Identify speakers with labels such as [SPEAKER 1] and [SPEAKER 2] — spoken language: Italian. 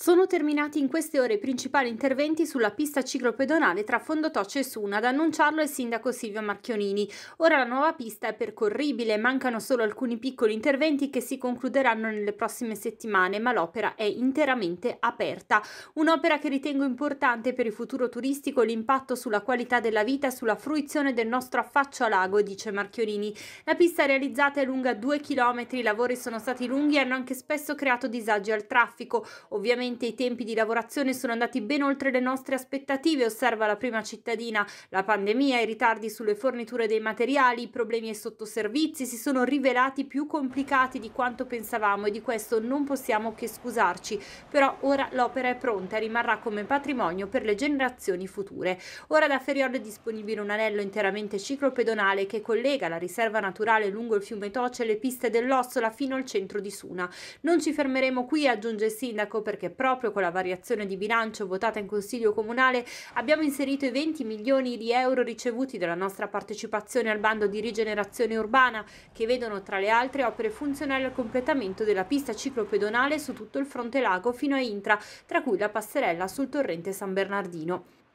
[SPEAKER 1] Sono terminati in queste ore i principali interventi sulla pista ciclopedonale tra Fondotoccia e Suna, ad annunciarlo il sindaco Silvio Marchionini. Ora la nuova pista è percorribile, mancano solo alcuni piccoli interventi che si concluderanno nelle prossime settimane, ma l'opera è interamente aperta. Un'opera che ritengo importante per il futuro turistico e l'impatto sulla qualità della vita e sulla fruizione del nostro affaccio a lago, dice Marchionini. La pista realizzata è lunga 2 km, i lavori sono stati lunghi e hanno anche spesso creato disagi al traffico. Ovviamente Sicuramente i tempi di lavorazione sono andati ben oltre le nostre aspettative, osserva la prima cittadina. La pandemia, i ritardi sulle forniture dei materiali, i problemi ai sottoservizi si sono rivelati più complicati di quanto pensavamo e di questo non possiamo che scusarci. Però ora l'opera è pronta e rimarrà come patrimonio per le generazioni future. Ora da Ferriol è disponibile un anello interamente ciclopedonale che collega la riserva naturale lungo il fiume Toce e le piste dell'Ossola fino al centro di Suna. Non ci fermeremo qui, aggiunge il sindaco, perché proprio con la variazione di bilancio votata in Consiglio Comunale abbiamo inserito i 20 milioni di euro ricevuti dalla nostra partecipazione al bando di rigenerazione urbana che vedono tra le altre opere funzionali al completamento della pista ciclopedonale su tutto il fronte lago fino a Intra, tra cui la passerella sul torrente San Bernardino.